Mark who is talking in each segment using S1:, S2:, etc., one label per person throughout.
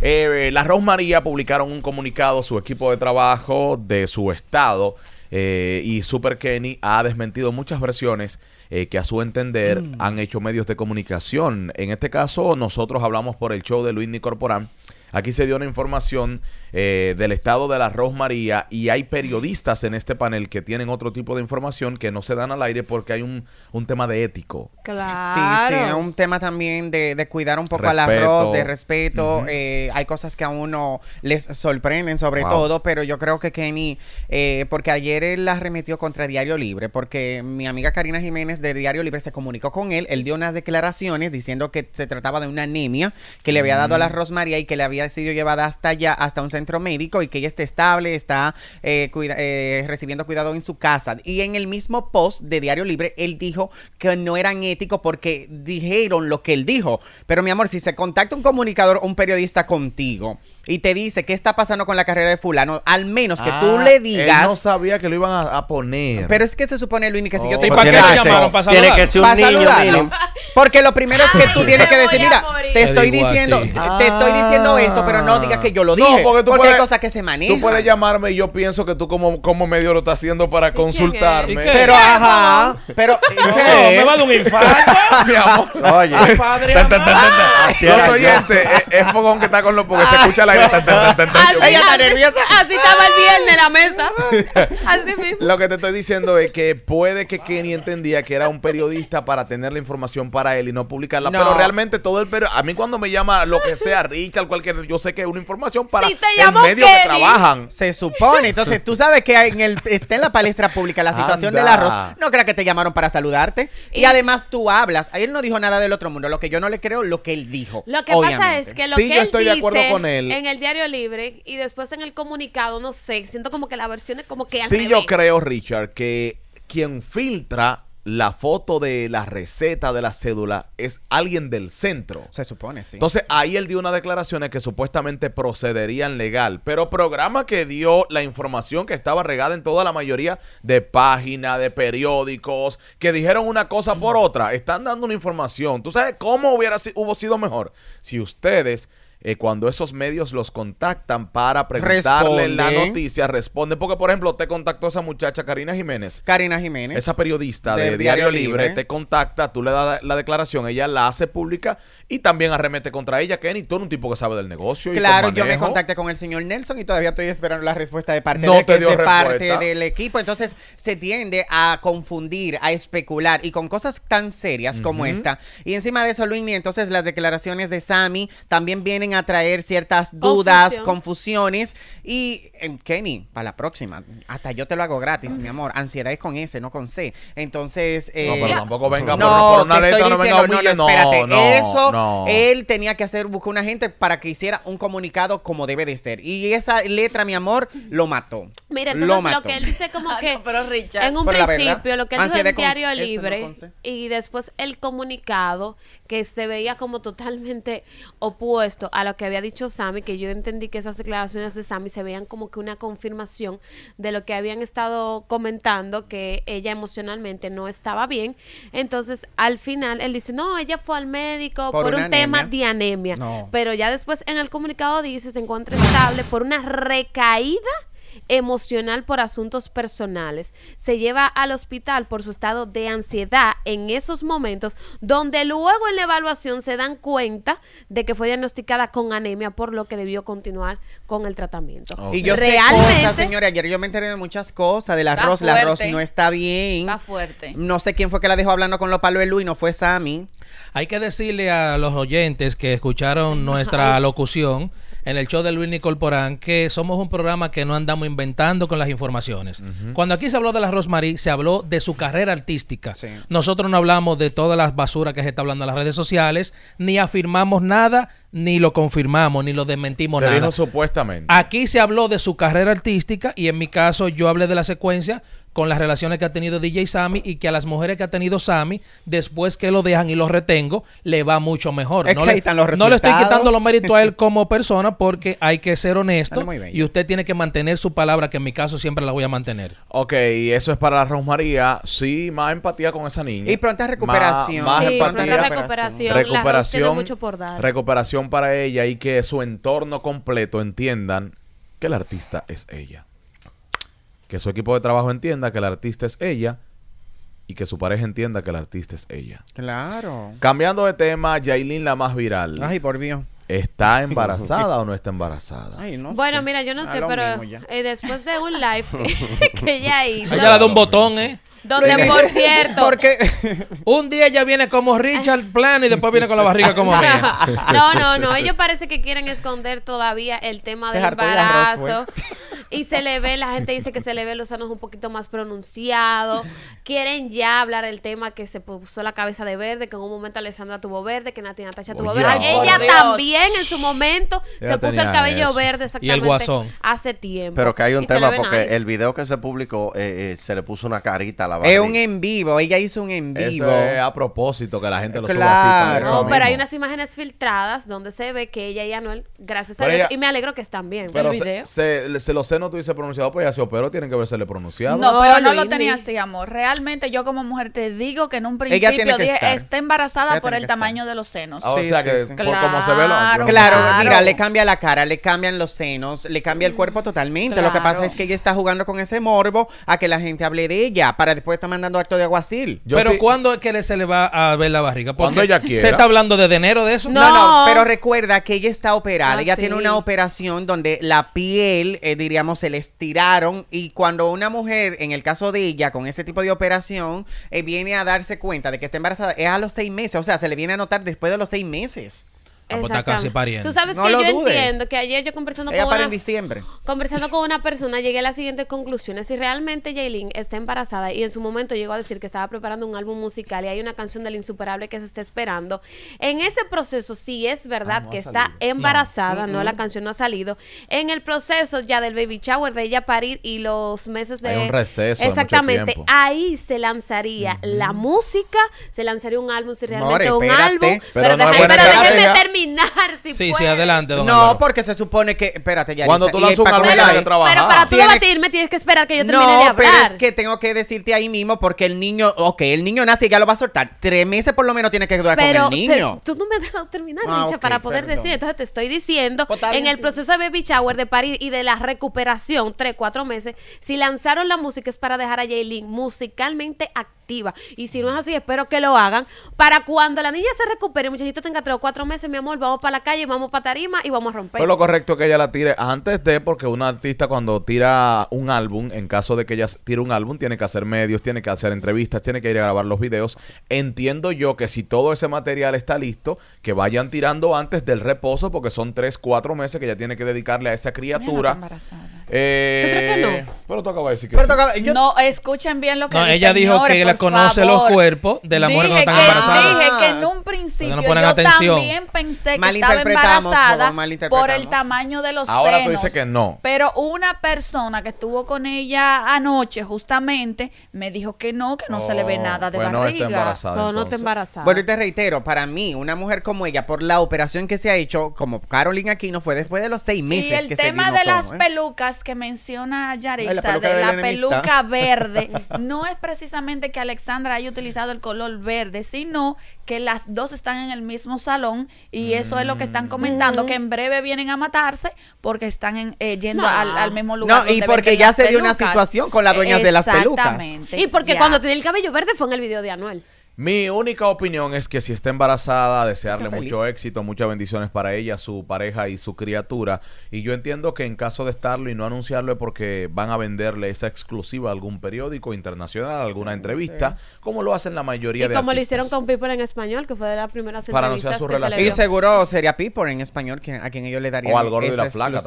S1: Eh, la Rosmaría publicaron un comunicado, su equipo de trabajo de su estado eh, y Super Kenny ha desmentido muchas versiones eh, que a su entender mm. han hecho medios de comunicación. En este caso, nosotros hablamos por el show de Luis Nicorporán. Aquí se dio una información eh, del estado de la Rosmaría y hay periodistas en este panel que tienen otro tipo de información que no se dan al aire porque hay un, un tema de ético.
S2: Claro. Sí, sí, un
S3: tema también de, cuidar un poco al arroz, de respeto. Eh, hay cosas que a uno les sorprenden sobre todo, pero yo creo que Kenny, eh, porque ayer él la remitió contra Diario Libre, porque mi amiga Karina Jiménez de Diario Libre se comunicó con él, él dio unas declaraciones diciendo que se trataba de una anemia que le había dado a la mm. Rosmaría y que le había sido llevada hasta allá, hasta un centro médico y que ella esté estable, está eh, eh, recibiendo cuidado en su casa. Y en el mismo post de Diario Libre, él dijo que no eran éticos porque dijeron lo que él dijo. Pero mi amor, si se contacta un comunicador un periodista contigo y te dice qué está pasando con la carrera de fulano, al menos que tú ah, le digas... Él no
S1: sabía que lo iban a, poner. Pero
S3: es que se supone, Luis, que si yo oh, te... ¿Y para Tiene que ser un niño, porque lo primero es que tú tienes que decir, mira, te estoy diciendo, te, estoy diciendo esto, pero no digas que yo lo ah. dije. No, porque, tú puedes, hay cosas que se manejan. Tú puedes
S1: llamarme y yo pienso que tú como, medio lo estás haciendo para consultarme. Pero ajá, pero
S3: no, me va a dar un infarto,
S1: mi amor. Oye. Padre, los oyentes, es fogón que está con los porque se escucha la aire. Ella
S4: está nerviosa. Así estaba el viernes la mesa. Así mismo. Lo que te estoy
S1: diciendo es que puede que Kenny entendía que era un periodista para tener la información para él y no publicarla. Pero realmente todo el pero a mí cuando me llama lo que sea, Richard, cualquier, yo sé que es una información para los medios medio que trabajan.
S3: Se supone. Entonces, tú sabes que en el está en la palestra pública la situación del arroz. No creas que te llamaron para saludarte. Y, además tú hablas. Él no dijo nada del otro mundo. Lo que yo no le creo, lo que él dijo. Lo que pasa es que lo que yo él estoy de acuerdo con él. En
S4: el diario libre y después en el comunicado, no sé, siento como que la versión es como que Sí,
S1: yo creo, Richard, que quien filtra la foto de la receta de la cédula es alguien del centro. Se supone, sí. Entonces ahí él dio unas declaraciones que supuestamente procederían legal, pero programa que dio la información que estaba regada en toda la mayoría de páginas, de periódicos, que dijeron una cosa por otra, están dando una información. ¿Tú sabes cómo hubiera hubo sido mejor si ustedes eh, cuando esos medios los contactan para preguntarle la noticia, responde. Porque, por ejemplo, te contactó esa muchacha, Karina Jiménez. Karina Jiménez. Esa periodista de, Diario, Libre, te contacta, tú le das la declaración, ella la hace pública y también arremete contra ella. Kenny, tú eres un tipo que sabe del negocio. Claro, yo me contacté
S3: con el señor Nelson y todavía estoy esperando la respuesta de parte, de, de parte del equipo. Entonces se tiende a confundir, a especular y con cosas tan serias como esta. Y encima de eso, Luis, entonces las declaraciones de Sammy también vienen a traer ciertas dudas, confusiones. Y em, Kenny, para la próxima, hasta yo te lo hago gratis, mi amor. Ansiedad es con S, no con C. Entonces. no, pero eh, tampoco venga no, por, una letra, no venga no, espérate, Eso él tenía que hacer, buscar una gente para que hiciera un comunicado como debe de ser. Y esa letra, mi amor, lo mató. Mira, entonces lo, que él
S4: dice como que en un principio, lo que él dijo en Diario Libre y después el comunicado que se veía como totalmente opuesto a lo que había dicho Sammy, que yo entendí que esas declaraciones de Sammy se veían como que una confirmación de lo que habían estado comentando, que ella emocionalmente no estaba bien. Entonces, al final, él dice, no, ella fue al médico por un tema de anemia. Pero ya después en el comunicado dice se encuentra estable por una recaída emocional por asuntos personales. Se lleva al hospital por su estado de ansiedad en esos momentos donde luego en la evaluación se dan cuenta de que fue diagnosticada con anemia por lo que debió continuar con el tratamiento. Y yo sé señora,
S3: ayer yo me enteré de muchas cosas del arroz, el arroz no está bien. Está fuerte. No sé quién fue que la dejó hablando con los palos de Luis, no fue Sammy. Hay que
S5: decirle a los oyentes que escucharon nuestra locución en el show de Luis Nicol Porán que somos un programa que no andamos inventando con las informaciones. Cuando aquí se habló de la Rosemary, se habló de su carrera artística. Nosotros no hablamos de todas las basuras que se está hablando en las redes sociales, ni afirmamos nada ni lo confirmamos, ni lo desmentimos nada. supuestamente. Aquí se habló de su carrera artística y en mi caso yo hablé de la secuencia con las relaciones que ha tenido DJ Sammy y que a las mujeres que ha tenido Sammy, después que lo dejan y lo retengo, le va mucho mejor. no, le, no le estoy quitando los méritos a él como persona porque hay que ser honesto y usted tiene que mantener su palabra, que en mi caso siempre la voy a mantener.
S1: Ok, eso es para la Rosmaría. Sí, más empatía con esa niña. Y pronta recuperación. Más, empatía.
S4: recuperación. La mucho por dar.
S1: Recuperación para ella y que su entorno completo entiendan que la artista es ella. Que su equipo de trabajo entienda que la artista es ella y que su pareja entienda que la artista es ella.
S3: Claro.
S1: Cambiando de tema, Jailin la más viral. Ay, por Dios. ¿Está embarazada o no está embarazada?
S4: bueno, mira, yo no sé, pero eh, después de un live que, ella hizo. Ella le da un
S5: botón, ¿eh? Donde, por cierto. Porque un día ella viene como Richard Plan y después viene con la barriga como mía. No, no, no. Ellos
S4: parece que quieren esconder todavía el tema del embarazo y se le ve, la gente dice que se le ve los senos un poquito más pronunciados Quieren ya hablar el tema que se puso la cabeza de verde, que en un momento Alessandra tuvo verde, que Nati Natacha tuvo verde. Ella también en su momento se puso el cabello verde exactamente. Y el guasón. Hace tiempo. Pero que hay un tema porque
S3: el video que se publicó eh, eh, se le puso una carita la barriga. Es un
S1: en vivo, ella hizo un en vivo. a propósito que la gente lo suba así. No, oh, pero hay unas
S4: imágenes filtradas donde se ve que ella y Anuel, gracias a Dios, y me alegro que están bien. el video.
S1: se, se, se lo sé no tuviese pronunciado, pues ya se operó, tienen que haberse pronunciado. No,
S2: pero no lo tenía así, amor. Realmente yo como mujer te digo que en un principio dije, está embarazada por el tamaño de los senos. Ah, por claro, se ve Claro, mira, le
S3: cambia la cara, le cambian los senos, le cambia el cuerpo totalmente. Lo que pasa es que ella está jugando con ese morbo a que la gente hable de ella para después estar mandando acto de aguacil. pero
S5: cuando es que se le va a ver la barriga? Cuando ella quiera. ¿Se está hablando de enero de eso? No, no, pero
S3: recuerda que ella está operada. Ah, ella tiene una operación donde la piel, eh, diríamos, se les tiraron y cuando una mujer, en el caso de ella, con ese tipo de operación, eh, viene a darse cuenta de que está embarazada, es a los seis meses, o sea, se le viene a notar después de los seis meses.
S4: Tú sabes que yo entiendo que ayer yo conversando con para en diciembre. conversando con una persona llegué a las siguientes conclusiones. Si realmente Jaylin está embarazada y en su momento llegó a decir que estaba preparando un álbum musical y hay una canción del insuperable que se está esperando, en ese proceso Si es verdad ah, que está embarazada, no. la canción no ha salido. En el proceso ya del baby shower de ella parir y los meses de un receso exactamente, ahí se lanzaría la música, se lanzaría un álbum si realmente un álbum,
S5: pero, pero terminar
S4: terminar,
S3: si Sí, sí,
S5: adelante, don No,
S3: porque se supone que. Espérate, ya. Cuando tú lanzas un para argumento Pero para tú Tienes-
S4: debatirme tienes que esperar que yo termine de hablar. pero es que tengo que
S3: decirte ahí mismo porque el niño, ok, el niño nace y ya lo va a soltar. Tres meses por lo menos tiene que durar con el niño.
S4: Pero tú no me has dejado terminar, Ah, para poder decir. Entonces te estoy diciendo, pues en el proceso de baby shower de parir y de la recuperación, tres, cuatro meses, si lanzaron la música es para dejar a Jaylin musicalmente activa. Y si no es así, espero que lo hagan. Para cuando la niña se recupere, muchachito tenga tres o cuatro meses, mi amor, vamos para la calle, vamos para tarima y vamos a romper. Pues lo correcto
S1: es que ella la tire antes de, porque una artista cuando tira un álbum, en caso de que ella tire un álbum, tiene que hacer medios, tiene que hacer entrevistas, tiene que ir a grabar los videos. Entiendo yo que si todo ese material está listo, que vayan tirando antes del reposo, porque son tres, cuatro meses que ella tiene que dedicarle a esa criatura. Eh, ¿Tú crees que no? Pero tú acabas de decir que
S2: sí. No, escuchen bien lo que no, ella dijo que la conoce los cuerpos
S1: de la mujer cuando están embarazadas.
S2: Dije que en un principio no yo también pensé que estaba embarazada por, el tamaño de los Ahora tú dices que no. Pero una persona que estuvo con ella anoche justamente me dijo que no, que no se le ve oh, nada de pues barriga. No, no, no está embarazada. Bueno, y
S3: te reitero, para mí, una mujer como ella, por la operación que se ha hecho, como Carolina Aquino, fue después de los seis meses. que Y el tema de las ¿eh?
S2: pelucas que menciona Yarisa, de, la, peluca verde, no es precisamente que a Alexandra haya utilizado el color verde, sino que las dos están en el mismo salón y eso es lo que están mm. comentando, que en breve vienen a matarse porque están
S4: eh, yendo al, mismo lugar. No, y porque ya se dio una situación con las dueñas de las pelucas. Y porque cuando tenía el cabello verde fue en el video de Anuel.
S1: Mi única opinión es que si está embarazada, desearle mucho éxito, muchas bendiciones para ella, su pareja y su criatura. Y yo entiendo que en caso de estarlo y no anunciarlo es porque van a venderle esa exclusiva a algún periódico internacional, alguna
S4: entrevista,
S1: como lo hacen la mayoría
S3: y como lo hicieron
S4: con People en español, que fue de primera primeras para anunciar su relación. y
S3: seguro sería People en español a quien ellos le darían O al gordo y la flaca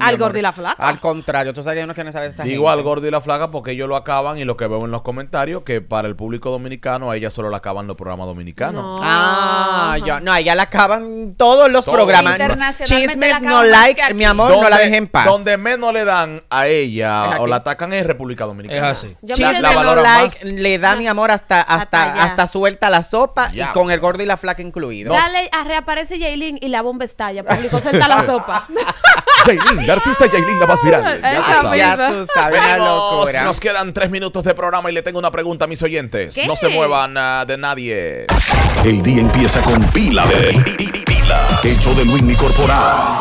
S3: Al gordo y la flaca. Al contrario, tú sabes que uno que no saben. Digo al gordo
S1: y la flaca porque ellos lo acaban y lo que veo en los comentarios que para el público dominicano a ella solo la acaban los programas dominicanos.
S3: Ah, ya no, ya la acaban todos
S1: los programas.
S2: Chismes no like, mi amor,
S3: no la dejen en paz. Donde
S1: menos le dan a ella o la atacan es República Dominicana. Es así. Chismes la
S3: no like, le da, mi amor, hasta hasta hasta, suelta la sopa y con el gordo y la flaca incluido. Sale,
S4: ah, reaparece Jaylin y la bomba estalla. Público, suelta la sopa.
S1: Jaylin, la artista Jaylin la más viral. Ya, ya tú sabes, la locura. Nos quedan tres minutos de programa y le tengo una pregunta a mis oyentes. No se muevan de nadie. El día empieza con pila de pila. Hecho de Luis Corporal.